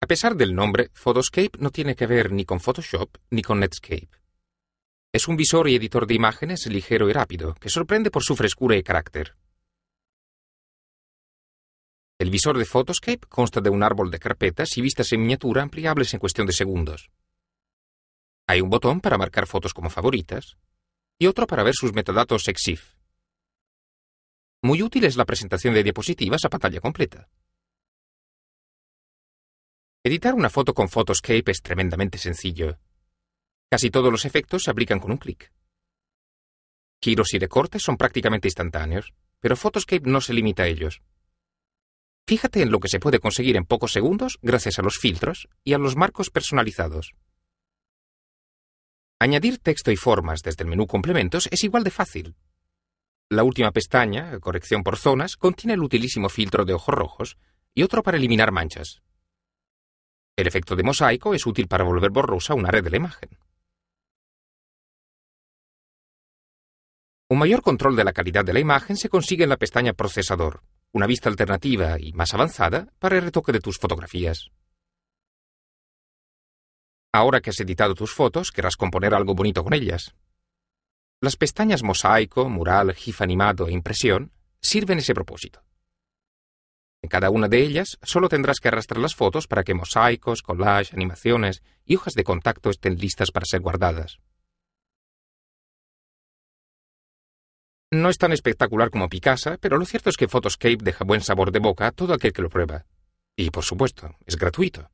A pesar del nombre, Photoscape no tiene que ver ni con Photoshop ni con Netscape. Es un visor y editor de imágenes ligero y rápido, que sorprende por su frescura y carácter. El visor de Photoscape consta de un árbol de carpetas y vistas en miniatura ampliables en cuestión de segundos. Hay un botón para marcar fotos como favoritas y otro para ver sus metadatos EXIF. Muy útil es la presentación de diapositivas a pantalla completa. Editar una foto con Photoscape es tremendamente sencillo. Casi todos los efectos se aplican con un clic. Giros y recortes son prácticamente instantáneos, pero Photoscape no se limita a ellos. Fíjate en lo que se puede conseguir en pocos segundos gracias a los filtros y a los marcos personalizados. Añadir texto y formas desde el menú Complementos es igual de fácil. La última pestaña, Corrección por zonas, contiene el utilísimo filtro de ojos rojos y otro para eliminar manchas. El efecto de mosaico es útil para volver borrosa una red de la imagen. Un mayor control de la calidad de la imagen se consigue en la pestaña Procesador, una vista alternativa y más avanzada para el retoque de tus fotografías. Ahora que has editado tus fotos, querrás componer algo bonito con ellas. Las pestañas Mosaico, Mural, GIF animado e Impresión sirven ese propósito. En cada una de ellas solo tendrás que arrastrar las fotos para que mosaicos, collage, animaciones y hojas de contacto estén listas para ser guardadas. No es tan espectacular como Picasa, pero lo cierto es que Photoscape deja buen sabor de boca a todo aquel que lo prueba. Y por supuesto, es gratuito.